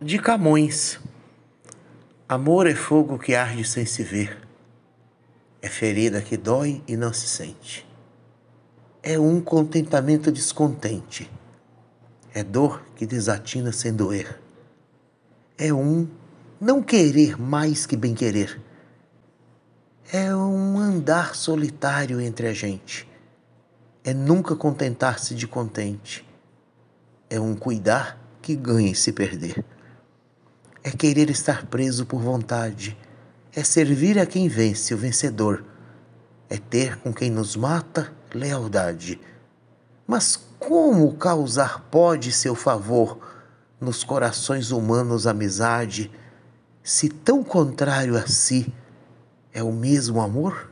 de Camões. Amor é fogo que arde sem se ver, é ferida que dói e não se sente. É um contentamento descontente, é dor que desatina sem doer. É um não querer mais que bem querer. É um andar solitário entre a gente. É nunca contentar-se de contente. É um cuidar que ganha se perder é querer estar preso por vontade, é servir a quem vence, o vencedor, é ter com quem nos mata lealdade. Mas como causar pode seu favor nos corações humanos amizade, se tão contrário a si é o mesmo amor?